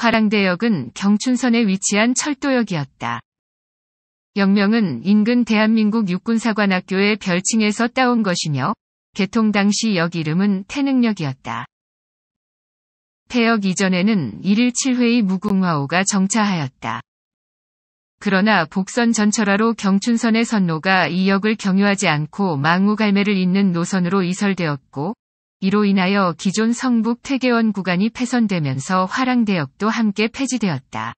화랑대역은 경춘선에 위치한 철도역이었다. 역명은 인근 대한민국 육군사관학교의 별칭에서 따온 것이며 개통 당시 역 이름은 태능역이었다. 폐역 이전에는 117회의 무궁화호가 정차하였다. 그러나 복선 전철화로 경춘선의 선로가 이 역을 경유하지 않고 망우갈매를 잇는 노선으로 이설되었고 이로 인하여 기존 성북 태계원 구간이 폐선되면서 화랑대역도 함께 폐지되었다.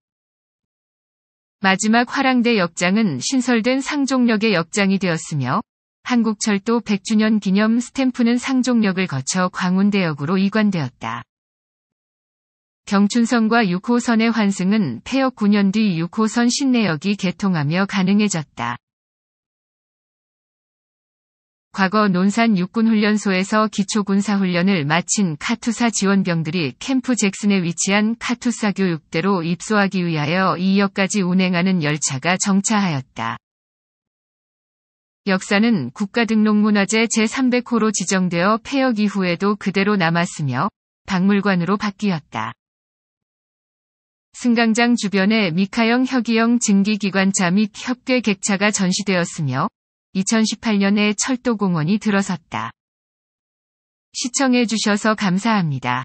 마지막 화랑대 역장은 신설된 상종역의 역장이 되었으며 한국철도 100주년 기념 스탬프는 상종역을 거쳐 광운대역으로 이관되었다. 경춘선과 6호선의 환승은 폐역 9년 뒤 6호선 신내역이 개통하며 가능해졌다. 과거 논산 육군훈련소에서 기초군사훈련을 마친 카투사 지원병들이 캠프 잭슨에 위치한 카투사 교육대로 입소하기 위하여 2역까지 운행하는 열차가 정차하였다. 역사는 국가등록문화재 제300호로 지정되어 폐역 이후에도 그대로 남았으며 박물관으로 바뀌었다. 승강장 주변에 미카형 혁이형 증기기관차 및 협궤 객차가 전시되었으며 2018년에 철도공원이 들어섰다. 시청해주셔서 감사합니다.